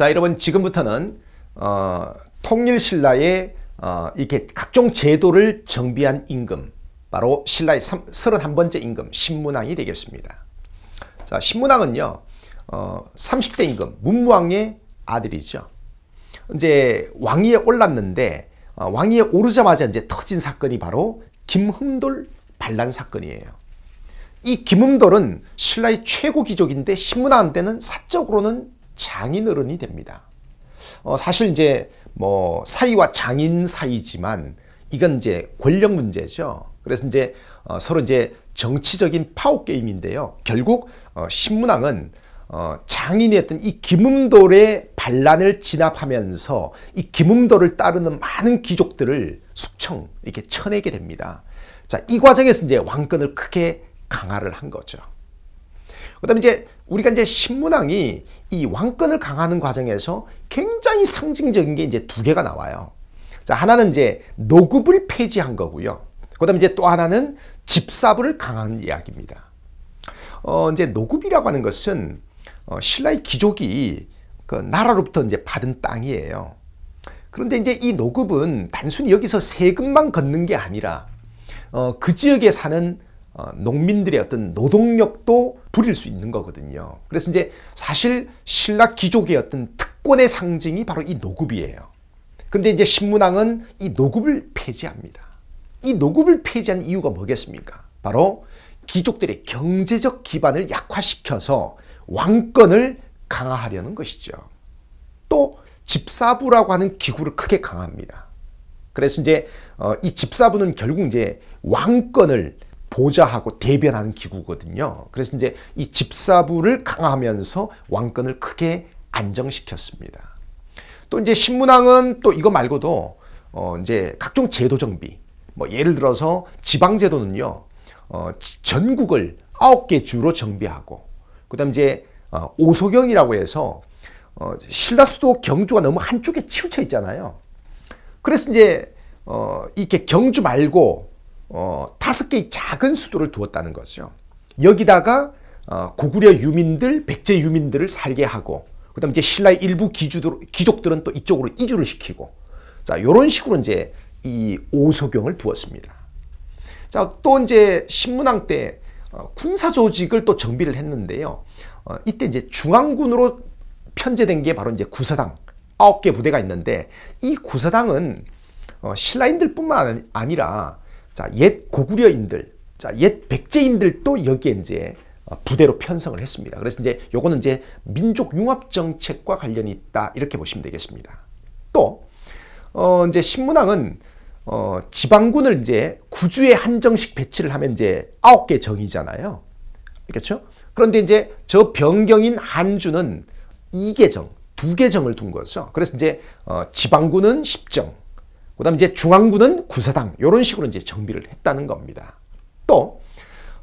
자 여러분 지금부터는 어, 통일신라의 어, 이렇게 각종 제도를 정비한 임금 바로 신라의 3, 31번째 임금 신문왕이 되겠습니다. 자 신문왕은요 어, 30대 임금 문무왕의 아들이죠. 이제 왕위에 올랐는데 어, 왕위에 오르자마자 이제 터진 사건이 바로 김흠돌 반란 사건이에요. 이 김흠돌은 신라의 최고 기족인데 신문왕한테는 사적으로는 장인어른이 됩니다. 어, 사실 이제 뭐 사이와 장인 사이지만 이건 이제 권력 문제죠. 그래서 이제 어, 서로 이제 정치적인 파워 게임인데요. 결국 어, 신문왕은 어, 장인이었던 이 김음돌의 반란을 진압하면서 이 김음돌을 따르는 많은 귀족들을 숙청 이렇게 쳐내게 됩니다. 자, 이 과정에서 이제 왕권을 크게 강화를 한 거죠. 그다음에 이제 우리가 이제 신문왕이 이 왕권을 강하는 과정에서 굉장히 상징적인 게 이제 두 개가 나와요. 자, 하나는 이제 노급을 폐지한 거고요. 그다음에 이제 또 하나는 집사부를 강한 이야기입니다. 어, 이제 노급이라고 하는 것은 어, 신라의 귀족이 그 나라로부터 이제 받은 땅이에요. 그런데 이제 이 노급은 단순히 여기서 세금만 걷는 게 아니라 어, 그 지역에 사는 어, 농민들의 어떤 노동력도 부릴 수 있는 거거든요. 그래서 이제 사실 신라 귀족의 어떤 특권의 상징이 바로 이 노급이에요. 근데 이제 신문왕은 이 노급을 폐지합니다. 이 노급을 폐지한 이유가 뭐겠습니까? 바로 귀족들의 경제적 기반을 약화시켜서 왕권을 강화하려는 것이죠. 또 집사부라고 하는 기구를 크게 강화합니다. 그래서 이제 어, 이 집사부는 결국 이제 왕권을 보좌하고 대변하는 기구거든요. 그래서 이제 이 집사부를 강화하면서 왕권을 크게 안정시켰습니다. 또 이제 신문왕은 또 이거 말고도 어 이제 각종 제도 정비 뭐 예를 들어서 지방 제도는요 어 전국을 아홉 개 주로 정비하고 그다음 이제 어 오소경이라고 해서 어 신라 수도 경주가 너무 한쪽에 치우쳐 있잖아요. 그래서 이제 어 이렇게 경주 말고 어, 다섯 개의 작은 수도를 두었다는 거죠. 여기다가 어, 고구려 유민들, 백제 유민들을 살게 하고 그다음 이제 신라의 일부 기주들, 기족들은 또 이쪽으로 이주를 시키고 자 이런 식으로 이제 이 오소경을 두었습니다. 자또 이제 신문왕 때 어, 군사 조직을 또 정비를 했는데요. 어, 이때 이제 중앙군으로 편제된 게 바로 이제 구사당 아홉 개 부대가 있는데 이 구사당은 어, 신라인들뿐만 아니라 자, 옛 고구려인들, 자, 옛 백제인들도 여기에 이제 어, 부대로 편성을 했습니다. 그래서 이제 요거는 이제 민족 융합 정책과 관련이 있다 이렇게 보시면 되겠습니다. 또 어, 이제 신문왕은 어, 지방군을 이제 구주에 한정식 배치를 하면 이제 아홉 개 정이잖아요. 그렇죠? 그런데 이제 저 변경인 한주는 2개 정, 2개 정을 둔 거죠. 그래서 이제 어, 지방군은 10정, 그 다음 이제 중앙부는 구사당 이런 식으로 이제 정비를 했다는 겁니다. 또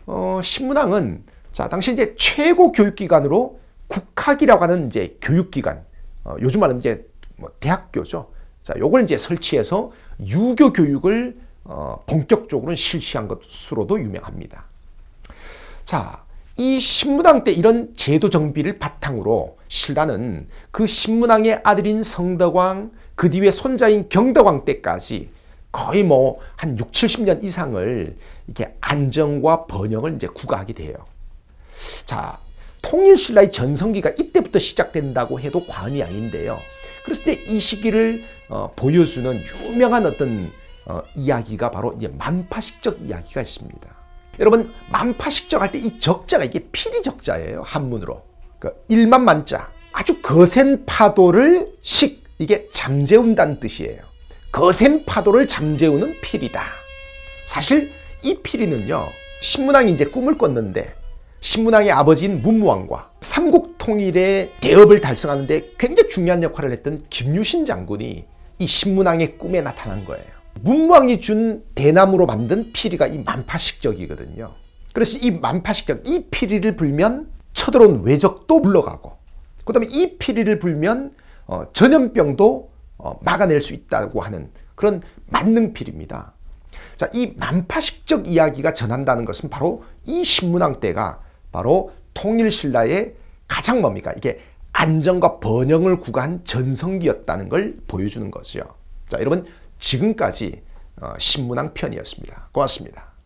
어, 신문왕은 자 당시 이제 최고 교육기관으로 국학이라고 하는 이제 교육기관 어, 요즘 말하면 이제 뭐 대학교죠. 자 요걸 이제 설치해서 유교 교육을 어, 본격적으로 실시한 것으로도 유명합니다. 자. 이 신문왕 때 이런 제도 정비를 바탕으로 신라는 그 신문왕의 아들인 성덕왕, 그 뒤에 손자인 경덕왕 때까지 거의 뭐 한 6, 70년 이상을 이렇게 안정과 번영을 이제 구가하게 돼요. 자, 통일신라의 전성기가 이때부터 시작된다고 해도 과언이 아닌데요. 그랬을 때 이 시기를 어, 보여주는 유명한 어떤 어, 이야기가 바로 이제 만파식적 이야기가 있습니다. 여러분 만파식적 할 때 이 적자가 이게 필이 적자예요 한문으로. 그러만 그러니까 만자 아주 거센 파도를 식 이게 잠재운다는 뜻이에요. 거센 파도를 잠재우는 피리다. 사실 이 피리는요. 신문왕이 이제 꿈을 꿨는데 신문왕의 아버지인 문무왕과 삼국통일의 대업을 달성하는데 굉장히 중요한 역할을 했던 김유신 장군이 이 신문왕의 꿈에 나타난 거예요. 문무왕이 준 대나무로 만든 피리가 이 만파식적이거든요. 그래서 이 만파식적, 이 피리를 불면 쳐들어온 외적도 물러가고 그 다음에 이 피리를 불면 어, 전염병도 어, 막아낼 수 있다고 하는 그런 만능필입니다. 자, 이 만파식적 이야기가 전한다는 것은 바로 이 신문왕 때가 바로 통일신라의 가장 뭡니까? 이게 안정과 번영을 구가한 전성기였다는 걸 보여주는 거죠. 자, 여러분 지금까지 어, 신문왕 편이었습니다. 고맙습니다.